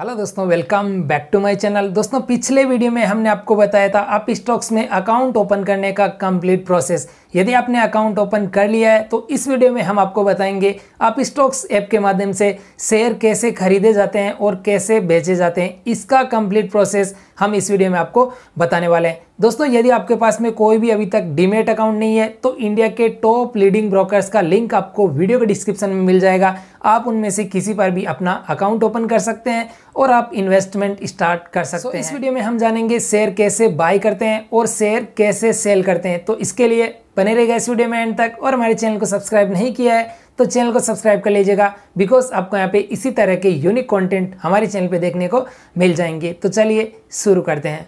hello दोस्तों welcome back to my channel दोस्तों पिछले वीडियो में हमने आपको बताया था आप स्टॉक्स में अकाउंट ओपन करने का कंप्लीट प्रोसेस यदि आपने अकाउंट ओपन कर लिया है तो इस वीडियो में हम आपको बताएंगे आप स्टॉक्स ऐप के माध्यम से शेयर कैसे खरीदे जाते हैं और कैसे बेचे जाते हैं इसका कंप्लीट प्रोसेस हम इस वीडियो में आपको बताने वाले हैं दोस्तों यदि आपके पास में कोई भी अभी तक डीमेट अकाउंट नहीं है तो इंडिया के टॉप लीडिंग ब्रोकर्स का लिंक आपको वीडियो के डिस्क्रिप्शन में मिल जाएगा आप उनमें से किसी पर भी अपना अकाउंट ओपन कर सकते हैं और आप इन्वेस्टमेंट स्टार्ट कर सकते so, हैं इस वीडियो में हम जानेंगे शेयर कैसे बाय करते हैं और शेयर कैसे सेल करते हैं तो इसके लिए बने रहेगा इस वीडियो में एंड तक और हमारे चैनल को सब्सक्राइब नहीं किया है तो चैनल को सब्सक्राइब कर लीजिएगा बिकॉज आपको यहाँ पे इसी तरह के यूनिक कंटेंट हमारे चैनल पे देखने को मिल जाएंगे तो चलिए शुरू करते हैं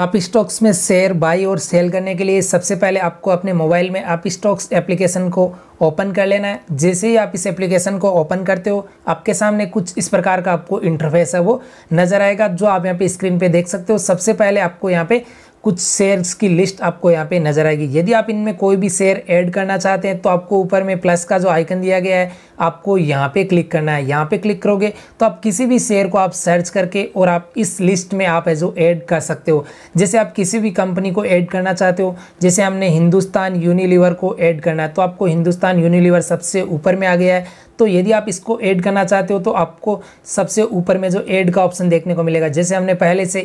आप स्टॉक्स में शेयर बाई और सेल करने के लिए सबसे पहले आपको अपने मोबाइल में आप स्टॉक्स एप्लीकेशन को ओपन कर लेना है जैसे ही आप इस एप्लीकेशन को ओपन करते हो आपके सामने कुछ इस प्रकार का आपको इंटरफेस है वो नज़र आएगा जो आप यहाँ पे स्क्रीन पे देख सकते हो सबसे पहले आपको यहाँ पे कुछ शेयर्स की लिस्ट आपको यहाँ पे नज़र आएगी यदि आप इनमें कोई भी शेयर ऐड करना चाहते हैं तो आपको ऊपर में प्लस का जो आइकन दिया गया है आपको यहाँ पे क्लिक करना है यहाँ पे क्लिक करोगे तो आप किसी भी शेयर को आप सर्च करके और आप इस लिस्ट में आप एज ऐड कर सकते हो जैसे आप किसी भी कंपनी को ऐड करना चाहते हो जैसे हमने हिंदुस्तान यूनिलीवर को ऐड करना है तो आपको हिंदुस्तान यूनिलीवर सबसे ऊपर में आ गया है तो यदि आप इसको ऐड करना चाहते हो तो आपको सबसे ऊपर में जो ऐड का ऑप्शन देखने को मिलेगा जैसे हमने पहले से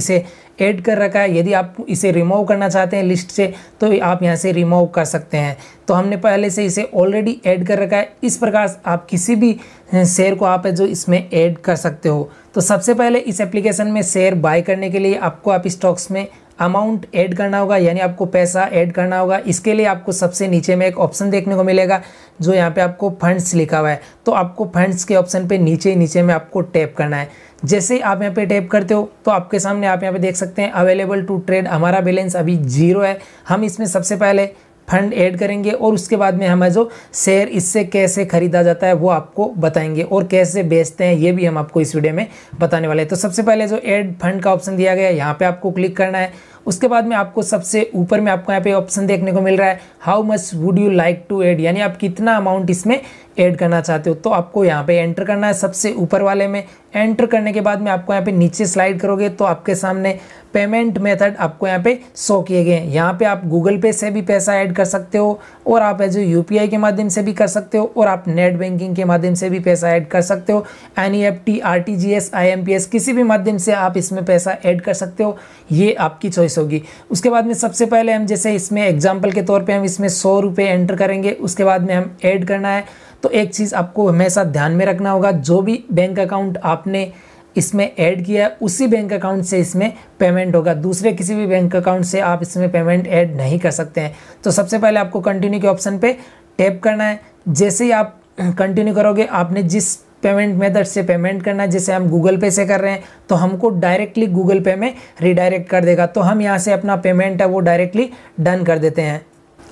इसे ऐड कर रखा है यदि आप इसे रिमूव करना चाहते हैं लिस्ट से तो आप यहाँ से रिमूव कर सकते हैं तो हमने पहले से इसे ऑलरेडी ऐड कर रखा है इस प्रकार आप किसी भी शेयर को आप है जो इसमें ऐड कर सकते हो तो सबसे पहले इस एप्लीकेशन में शेयर बाय करने के लिए आपको आप स्टॉक्स में अमाउंट ऐड करना होगा यानी आपको पैसा ऐड करना होगा इसके लिए आपको सबसे नीचे में एक ऑप्शन देखने को मिलेगा जो यहाँ पे आपको फंड्स लिखा हुआ है तो आपको फंड्स के ऑप्शन पे नीचे नीचे में आपको टैप करना है जैसे ही आप यहाँ पे टैप करते हो तो आपके सामने आप यहाँ पे देख सकते हैं अवेलेबल टू ट्रेड हमारा बैलेंस अभी जीरो है हम इसमें सबसे पहले फंड ऐड करेंगे और उसके बाद में हमें जो शेयर इससे कैसे ख़रीदा जाता है वो आपको बताएंगे और कैसे बेचते हैं ये भी हम आपको इस वीडियो में बताने वाले हैं तो सबसे पहले जो एड फंड का ऑप्शन दिया गया है यहाँ पर आपको क्लिक करना है उसके बाद में आपको सबसे ऊपर में आपको यहाँ पे ऑप्शन देखने को मिल रहा है how much would you like to add यानी आप कितना अमाउंट इसमें ऐड करना चाहते हो तो आपको यहाँ पे एंटर करना है सबसे ऊपर वाले में एंटर करने के बाद में आपको यहाँ पे नीचे स्लाइड करोगे तो आपके सामने पेमेंट मेथड आपको यहाँ पे शो किए गए हैं यहाँ पे आप गूगल पे से भी पैसा ऐड कर सकते हो और आप एज यू के माध्यम से भी कर सकते हो और आप नेट बैंकिंग के माध्यम से भी पैसा ऐड कर सकते हो N E F T R T G S I M P S किसी भी माध्यम से आप इसमें पैसा ऐड कर सकते हो ये आपकी चॉइस होगी उसके बाद में सबसे पहले हम जैसे इसमें एग्जाम्पल के तौर पर हम इसमें सौ रुपये एंटर करेंगे उसके बाद में हम ऐड करना है तो तो एक चीज़ आपको हमेशा ध्यान में रखना होगा जो भी बैंक अकाउंट आपने इसमें ऐड किया है उसी बैंक अकाउंट से इसमें पेमेंट होगा दूसरे किसी भी बैंक अकाउंट से आप इसमें पेमेंट ऐड नहीं कर सकते हैं तो सबसे पहले आपको कंटिन्यू के ऑप्शन पे टैप करना है जैसे ही आप कंटिन्यू करोगे आपने जिस पेमेंट मेथड से पेमेंट करना है जैसे हम गूगल पे से कर रहे हैं तो हमको डायरेक्टली गूगल पे में रिडायरेक्ट कर देगा तो हम यहाँ से अपना पेमेंट है वो डायरेक्टली डन कर देते हैं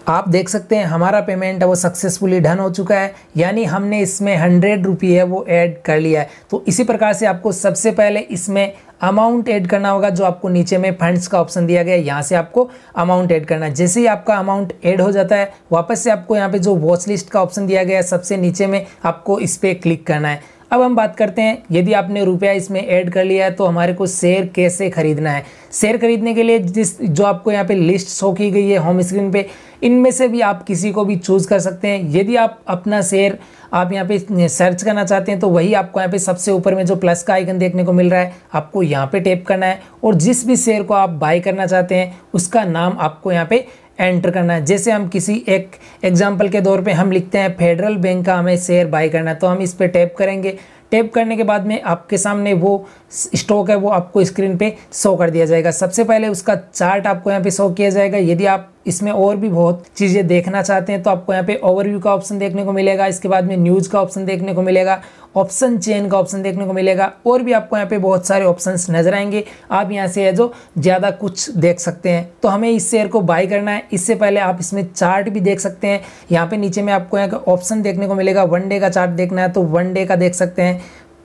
आप देख सकते हैं हमारा पेमेंट है वो सक्सेसफुली डन हो चुका है यानी हमने इसमें हंड्रेड रुपी है वो ऐड कर लिया है तो इसी प्रकार से आपको सबसे पहले इसमें अमाउंट ऐड करना होगा जो आपको नीचे में फंड्स का ऑप्शन दिया गया है यहाँ से आपको अमाउंट ऐड करना है जैसे ही आपका अमाउंट ऐड हो जाता है वापस से आपको यहाँ पे जो वॉच लिस्ट का ऑप्शन दिया गया है सबसे नीचे में आपको इस पर क्लिक करना है अब हम बात करते हैं यदि आपने रुपया इसमें ऐड कर लिया है तो हमारे को शेयर कैसे खरीदना है शेयर खरीदने के लिए जिस जो आपको यहाँ पे लिस्ट शो की गई है होम स्क्रीन पे इनमें से भी आप किसी को भी चूज़ कर सकते हैं यदि आप अपना शेयर आप यहाँ पे सर्च करना चाहते हैं तो वही आपको यहाँ पे सबसे ऊपर में जो प्लस का आइकन देखने को मिल रहा है आपको यहाँ पे टैप करना है और जिस भी शेयर को आप बाय करना चाहते हैं उसका नाम आपको यहाँ पे एंटर करना है जैसे हम किसी एक एग्जाम्पल के तौर पे हम लिखते हैं फेडरल बैंक का हमें शेयर बाई करना है तो हम इस पर टैप करेंगे टैप करने के बाद में आपके सामने वो स्टॉक है वो आपको स्क्रीन पे शो कर दिया जाएगा सबसे पहले उसका चार्ट आपको यहाँ पे शो किया जाएगा यदि आप इसमें और भी बहुत चीज़ें देखना चाहते हैं तो आपको यहाँ पे ओवरव्यू का ऑप्शन देखने को मिलेगा इसके बाद में न्यूज़ का ऑप्शन देखने को मिलेगा ऑप्शन चेन का ऑप्शन देखने को मिलेगा और भी आपको यहाँ पे बहुत सारे ऑप्शंस नजर आएंगे आप यहाँ से जो ज़्यादा कुछ देख सकते हैं तो हमें इस शेयर को बाय करना है इससे पहले आप इसमें चार्ट भी देख सकते हैं यहाँ पे नीचे में आपको यहाँ का ऑप्शन देखने को मिलेगा वन डे का चार्ट देखना है तो वन डे का देख सकते हैं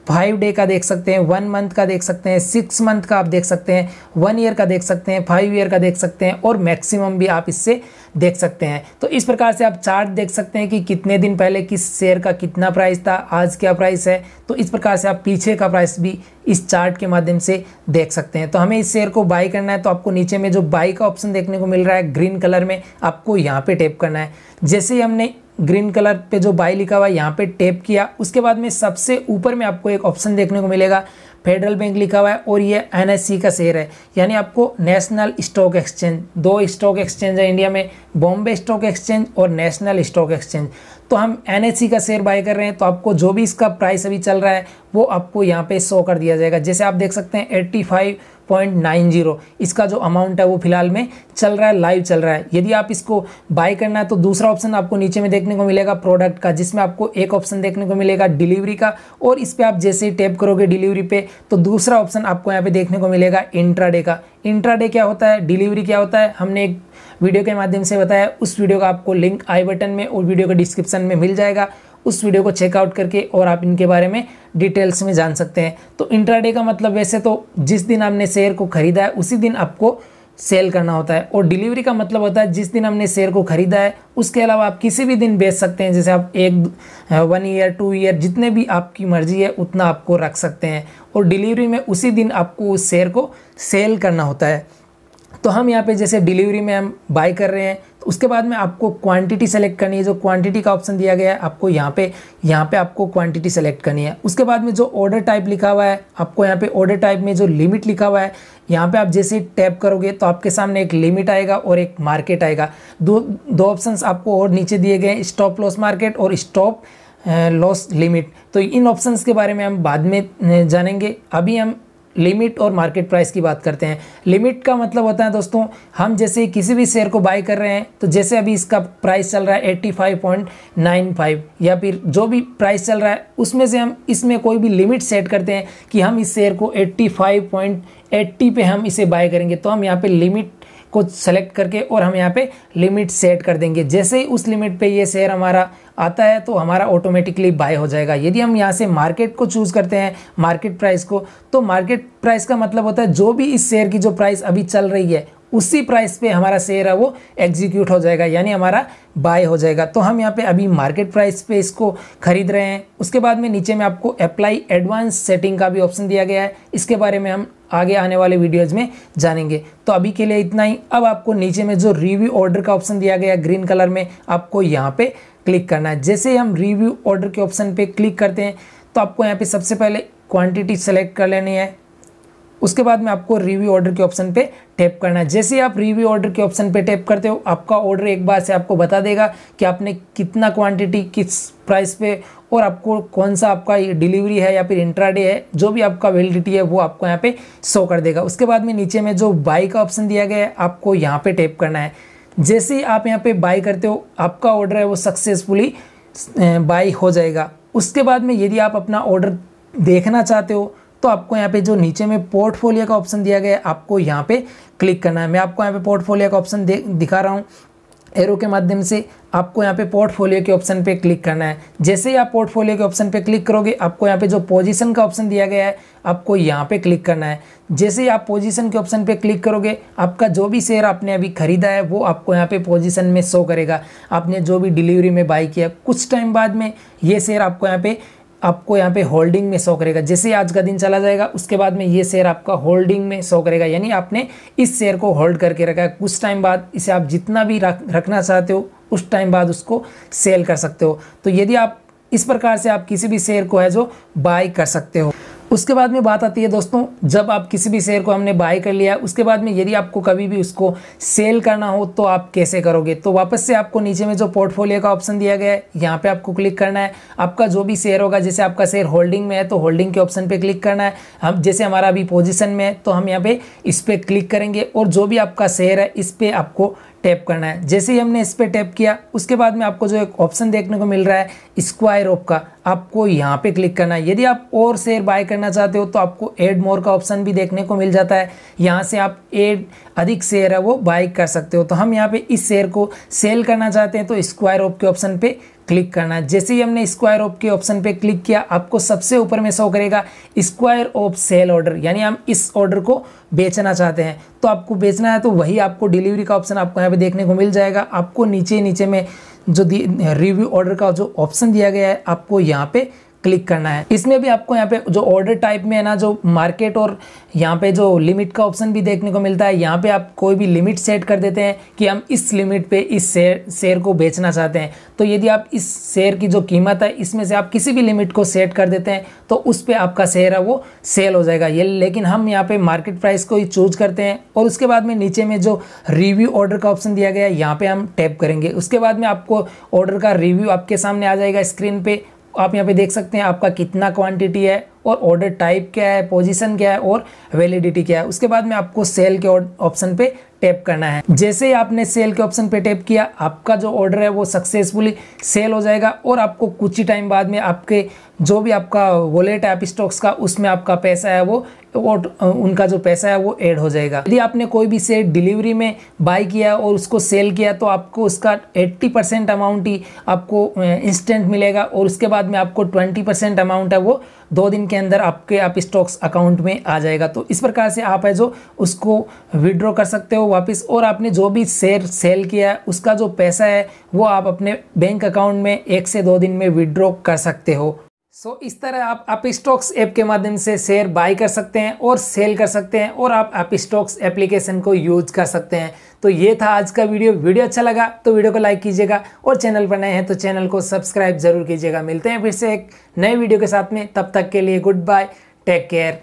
फाइव डे का देख सकते हैं वन मंथ का देख सकते हैं सिक्स मंथ का आप देख सकते हैं वन ईयर का देख सकते हैं फाइव ईयर का देख सकते हैं और मैक्सिमम भी आप इससे देख सकते हैं तो इस प्रकार से आप चार्ट देख सकते हैं कि कितने दिन पहले किस शेयर का कितना प्राइस था आज क्या प्राइस है तो इस प्रकार से आप पीछे का प्राइस भी इस चार्ट के माध्यम से देख सकते हैं तो हमें इस शेयर को बाई करना है तो आपको नीचे में जो बाई का ऑप्शन देखने को मिल रहा है ग्रीन कलर में आपको यहाँ पर टेप करना है जैसे ही हमने ग्रीन कलर पे जो बाई लिखा हुआ है यहाँ पे टेप किया उसके बाद में सबसे ऊपर में आपको एक ऑप्शन देखने को मिलेगा फेडरल बैंक लिखा हुआ है और ये एन e का शेयर है यानी आपको नेशनल स्टॉक एक्सचेंज दो स्टॉक एक्सचेंज है इंडिया में बॉम्बे स्टॉक एक्सचेंज और नेशनल स्टॉक एक्सचेंज तो हम एन e का शेयर बाय कर रहे हैं तो आपको जो भी इसका प्राइस अभी चल रहा है वो आपको यहाँ पे शो कर दिया जाएगा जैसे आप देख सकते हैं eighty five point nine zero इसका जो अमाउंट है वो फिलहाल में चल रहा है लाइव चल रहा है यदि आप इसको बाय करना है तो दूसरा ऑप्शन आपको नीचे में देखने को मिलेगा प्रोडक्ट का जिसमें आपको एक ऑप्शन देखने को मिलेगा डिलीवरी का और इस पर आप जैसे ही टैप करोगे डिलीवरी पे तो दूसरा ऑप्शन आपको यहाँ पे देखने को मिलेगा इंट्राडे का इंट्राडे क्या होता है डिलीवरी क्या होता है हमने एक वीडियो के माध्यम से बताया उस वीडियो का आपको लिंक आई बटन में और वीडियो के डिस्क्रिप्शन में मिल जाएगा उस वीडियो को चेकआउट करके और आप इनके बारे में डिटेल्स में जान सकते हैं तो इंट्राडे का मतलब वैसे तो जिस दिन आपने शेयर को खरीदा है उसी दिन आपको सेल करना होता है और डिलीवरी का मतलब होता है जिस दिन हमने शेयर को ख़रीदा है उसके अलावा आप किसी भी दिन बेच सकते हैं जैसे आप एक वन ईयर टू ईयर जितने भी आपकी मर्जी है उतना आपको रख सकते हैं और डिलीवरी में उसी दिन आपको उस शेयर को सेल करना होता है तो हम यहाँ पे जैसे डिलीवरी में हम बाय कर रहे हैं तो उसके बाद में आपको क्वांटिटी सेलेक्ट करनी है जो क्वांटिटी का ऑप्शन दिया गया है आपको यहाँ पे यहाँ पे आपको क्वांटिटी सेलेक्ट करनी है उसके बाद में जो ऑर्डर टाइप लिखा हुआ है आपको यहाँ पे ऑर्डर टाइप में जो लिमिट लिखा हुआ है यहाँ पे आप जैसे टैप करोगे तो आपके सामने एक लिमिट आएगा और एक मार्केट आएगा दो दो ऑप्शन आपको और नीचे दिए गए स्टॉप लॉस मार्केट और स्टॉप लॉस लिमिट तो इन ऑप्शंस के बारे में हम बाद में eh, जानेंगे अभी हम लिमिट और मार्केट प्राइस की बात करते हैं लिमिट का मतलब होता है दोस्तों हम जैसे किसी भी शेयर को बाई कर रहे हैं तो जैसे अभी इसका प्राइस चल रहा है 85.95 या फिर जो भी प्राइस चल रहा है उसमें से हम इसमें कोई भी लिमिट सेट करते हैं कि हम इस शेयर को 85.80 पे हम इसे बाय करेंगे तो हम यहाँ पे लिमिट को सेलेक्ट करके और हम यहाँ पे लिमिट सेट कर देंगे जैसे ही उस लिमिट पे ये शेयर हमारा आता है तो हमारा ऑटोमेटिकली बाय हो जाएगा यदि हम यहाँ से मार्केट को चूज़ करते हैं मार्केट प्राइस को तो मार्केट प्राइस का मतलब होता है जो भी इस शेयर की जो प्राइस अभी चल रही है उसी प्राइस पे हमारा शेयर है वो एग्जीक्यूट हो जाएगा यानी हमारा बाय हो जाएगा तो हम यहाँ पे अभी मार्केट प्राइस पे इसको खरीद रहे हैं उसके बाद में नीचे में आपको अप्लाई एडवांस सेटिंग का भी ऑप्शन दिया गया है इसके बारे में हम आगे आने वाले वीडियोज़ में जानेंगे तो अभी के लिए इतना ही अब आपको नीचे में जो रिव्यू ऑर्डर का ऑप्शन दिया गया ग्रीन कलर में आपको यहाँ पे क्लिक करना है जैसे हम रिव्यू ऑर्डर के ऑप्शन पे क्लिक करते हैं तो आपको यहाँ पे सबसे पहले क्वांटिटी सेलेक्ट कर लेनी है उसके बाद में आपको रिव्यू ऑर्डर के ऑप्शन पे टैप करना है जैसे आप रिव्यू ऑर्डर के ऑप्शन पे टैप करते हो आपका ऑर्डर एक बार से आपको बता देगा कि आपने कितना क्वांटिटी किस प्राइस पे और आपको कौन सा आपका डिलीवरी है या फिर इंट्राडे है जो भी आपका वैलिडिटी है वो आपको यहाँ पे शो कर देगा उसके बाद में नीचे में जो बाई का ऑप्शन दिया गया है आपको यहाँ पे टैप करना है जैसे ही आप यहाँ पे बाई करते हो आपका ऑर्डर है वो सक्सेसफुली बाई हो जाएगा उसके बाद में यदि आप अपना ऑर्डर देखना चाहते हो तो आपको यहाँ पे जो नीचे में पोर्टफोलियो का ऑप्शन दिया गया है आपको यहाँ पे क्लिक करना है मैं आपको यहाँ पे पोर्टफोलियो का ऑप्शन दिखा रहा हूँ एरो के माध्यम से आपको यहाँ पे पोर्टफोलियो के ऑप्शन पे क्लिक करना है जैसे ही आप पोर्टफोलियो के ऑप्शन पे क्लिक करोगे आपको यहाँ पे जो पोजीशन का ऑप्शन दिया गया है आपको यहाँ पे क्लिक करना है जैसे ही आप पोजीशन के ऑप्शन पे क्लिक करोगे आपका जो भी शेयर आपने अभी खरीदा है वो आपको यहाँ पे पोजीशन में शो करेगा आपने जो भी डिलीवरी में बाई किया कुछ टाइम बाद में ये शेयर आपको यहाँ पर आपको यहाँ पे होल्डिंग में शो करेगा जैसे आज का दिन चला जाएगा उसके बाद में ये शेयर आपका होल्डिंग में शो करेगा यानी आपने इस शेयर को होल्ड करके रखा है कुछ टाइम बाद इसे आप जितना भी रख रखना चाहते हो उस टाइम बाद उसको सेल कर सकते हो तो यदि आप इस प्रकार से आप किसी भी शेयर को है जो बाय कर सकते हो उसके बाद में बात आती है दोस्तों जब आप किसी भी शेयर को हमने बाय कर लिया उसके बाद में यदि आपको कभी भी उसको सेल करना हो तो आप कैसे करोगे तो वापस से आपको नीचे में जो पोर्टफोलियो का ऑप्शन दिया गया है यहाँ पर आपको क्लिक करना है आपका जो भी शेयर होगा जैसे आपका शेयर होल्डिंग में है तो होल्डिंग के ऑप्शन पर क्लिक करना है हम जैसे हमारा अभी पोजिशन में है तो हम यहाँ पर इस पर क्लिक करेंगे और जो भी आपका शेयर है इस पर आपको टैप करना है जैसे ही हमने इस पर टैप किया उसके बाद में आपको जो एक ऑप्शन देखने को मिल रहा है स्क्वायर ऑफ का आपको यहाँ पे क्लिक करना है यदि आप और शेयर बाय करना चाहते हो तो आपको एड मोर का ऑप्शन भी देखने को मिल जाता है यहाँ से आप एड अधिक शेयर है वो बाय कर सकते हो तो हम यहाँ पे इस शेयर को सेल करना चाहते हैं तो स्क्वायर ऑफ के ऑप्शन पर क्लिक करना है जैसे ही हमने स्क्वायर ऑफ के ऑप्शन पे क्लिक किया आपको सबसे ऊपर में शो करेगा स्क्वायर ऑफ सेल ऑर्डर यानी हम इस ऑर्डर को बेचना चाहते हैं तो आपको बेचना है तो वही आपको डिलीवरी का ऑप्शन आपको यहाँ पे देखने को मिल जाएगा आपको नीचे नीचे में जो रिव्यू ऑर्डर का जो ऑप्शन दिया गया है आपको यहाँ पे क्लिक करना है इसमें भी आपको यहाँ पे जो ऑर्डर टाइप में है ना जो मार्केट और यहाँ पे जो लिमिट का ऑप्शन भी देखने को मिलता है यहाँ पे आप कोई भी लिमिट सेट कर देते हैं कि हम इस लिमिट पे इस शेयर शेयर को बेचना चाहते हैं तो यदि आप इस शेयर की जो कीमत है इसमें से आप किसी भी लिमिट को सेट कर देते हैं तो उस पर आपका शेयर है वो सेल हो जाएगा ये लेकिन हम यहाँ पर मार्केट प्राइस को ही चूज करते हैं और उसके बाद में नीचे में जो रिव्यू ऑर्डर का ऑप्शन दिया गया है यहाँ पर हम टैप करेंगे उसके बाद में आपको ऑर्डर का रिव्यू आपके सामने आ जाएगा स्क्रीन पर आप यहाँ पे देख सकते हैं आपका कितना क्वांटिटी है और ऑर्डर टाइप क्या है पोजीशन क्या है और वैलिडिटी क्या है उसके बाद में आपको सेल के ऑप्शन पे टैप करना है जैसे ही आपने सेल के ऑप्शन पे टैप किया आपका जो ऑर्डर है वो सक्सेसफुली सेल हो जाएगा और आपको कुछ ही टाइम बाद में आपके जो भी आपका वॉलेट है आप स्टॉक्स का उसमें आपका पैसा है वो और उनका जो पैसा है वो ऐड हो जाएगा यदि आपने कोई भी शेयर डिलीवरी में बाई किया और उसको सेल किया तो आपको उसका 80 परसेंट अमाउंट ही आपको इंस्टेंट मिलेगा और उसके बाद में आपको 20 परसेंट अमाउंट है वो दो दिन के अंदर आपके आप स्टॉक्स अकाउंट में आ जाएगा तो इस प्रकार से आप है जो उसको विड्रॉ कर सकते हो वापस और आपने जो भी शेयर सेल किया है उसका जो पैसा है वो आप अपने बैंक अकाउंट में एक से दो दिन में विड्रॉ कर सकते हो सो so, इस तरह आप स्टॉक्स ऐप के माध्यम से शेयर बाय कर सकते हैं और सेल कर सकते हैं और आप स्टॉक्स एप्लीकेशन को यूज कर सकते हैं तो ये था आज का वीडियो वीडियो अच्छा लगा तो वीडियो को लाइक कीजिएगा और चैनल पर नए हैं तो चैनल को सब्सक्राइब जरूर कीजिएगा मिलते हैं फिर से एक नए वीडियो के साथ में तब तक के लिए गुड बाय टेक केयर